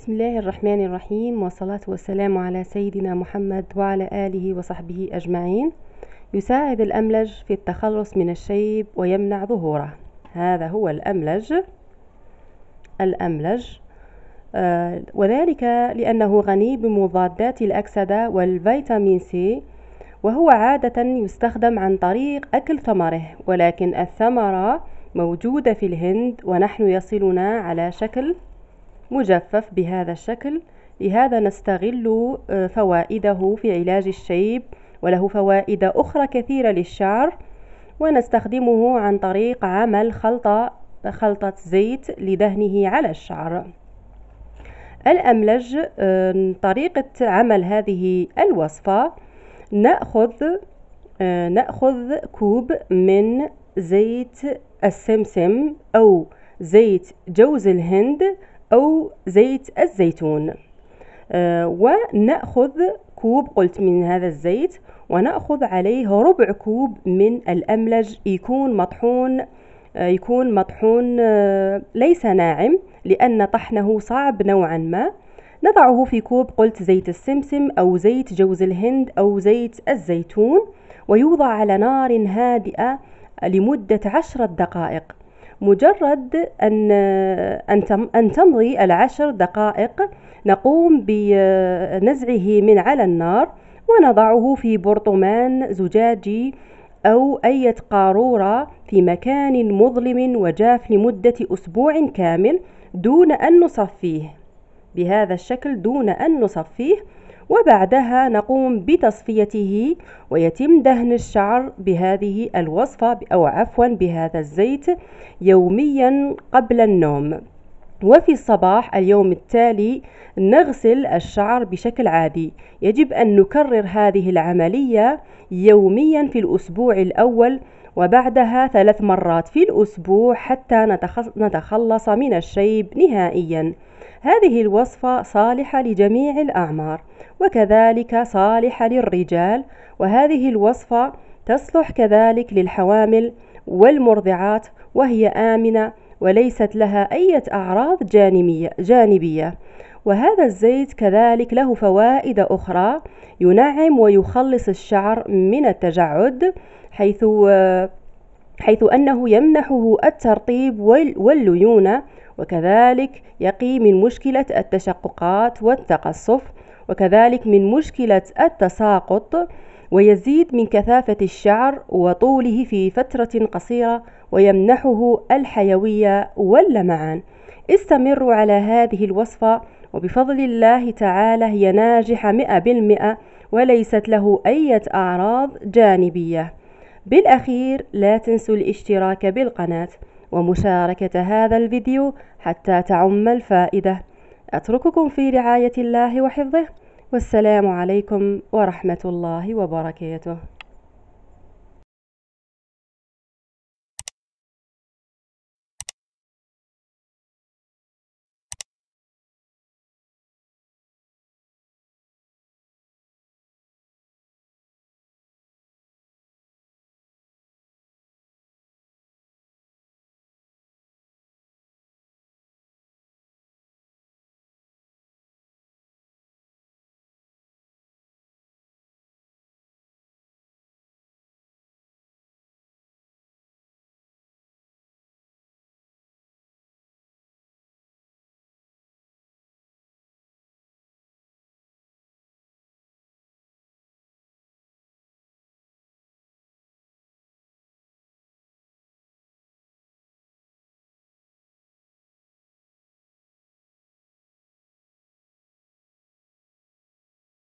بسم الله الرحمن الرحيم والصلاة والسلام على سيدنا محمد وعلى آله وصحبه أجمعين يساعد الأملج في التخلص من الشيب ويمنع ظهوره هذا هو الأملج الأملج آه وذلك لأنه غني بمضادات الأكسدة والفيتامين سي وهو عادة يستخدم عن طريق أكل ثمره ولكن الثمرة موجودة في الهند ونحن يصلنا على شكل مجفف بهذا الشكل لهذا نستغل آه، فوائده في علاج الشيب وله فوائد أخرى كثيرة للشعر ونستخدمه عن طريق عمل خلطة خلطة زيت لدهنه على الشعر الأملج آه، طريقة عمل هذه الوصفة نأخذ آه، نأخذ كوب من زيت السمسم أو زيت جوز الهند أو زيت الزيتون آه، ونأخذ كوب قلت من هذا الزيت ونأخذ عليه ربع كوب من الأملج يكون مطحون آه، يكون مطحون آه، ليس ناعم لأن طحنه صعب نوعا ما نضعه في كوب قلت زيت السمسم أو زيت جوز الهند أو زيت الزيتون ويوضع على نار هادئة لمدة عشرة دقائق مجرد أن, أن تمضي العشر دقائق نقوم بنزعه من على النار ونضعه في برطمان زجاجي أو أي قارورة في مكان مظلم وجاف لمدة أسبوع كامل دون أن نصفيه بهذا الشكل دون أن نصفيه وبعدها نقوم بتصفيته ويتم دهن الشعر بهذه الوصفة أو عفوا بهذا الزيت يوميا قبل النوم وفي الصباح اليوم التالي نغسل الشعر بشكل عادي يجب أن نكرر هذه العملية يوميا في الأسبوع الأول وبعدها ثلاث مرات في الأسبوع حتى نتخلص من الشيب نهائياً هذه الوصفة صالحة لجميع الأعمار وكذلك صالحة للرجال وهذه الوصفة تصلح كذلك للحوامل والمرضعات وهي آمنة وليست لها أي أعراض جانبية, جانبية وهذا الزيت كذلك له فوائد أخرى ينعم ويخلص الشعر من التجعد حيث آه، حيث أنه يمنحه الترطيب والليونة وكذلك يقي من مشكلة التشققات والتقصف وكذلك من مشكلة التساقط ويزيد من كثافة الشعر وطوله في فترة قصيرة ويمنحه الحيوية واللمعان استمروا على هذه الوصفة وبفضل الله تعالى هي ناجحة مئة بالمئة وليست له أي أعراض جانبية بالأخير لا تنسوا الاشتراك بالقناة ومشاركة هذا الفيديو حتى تعم الفائدة أترككم في رعاية الله وحفظه والسلام عليكم ورحمة الله وبركاته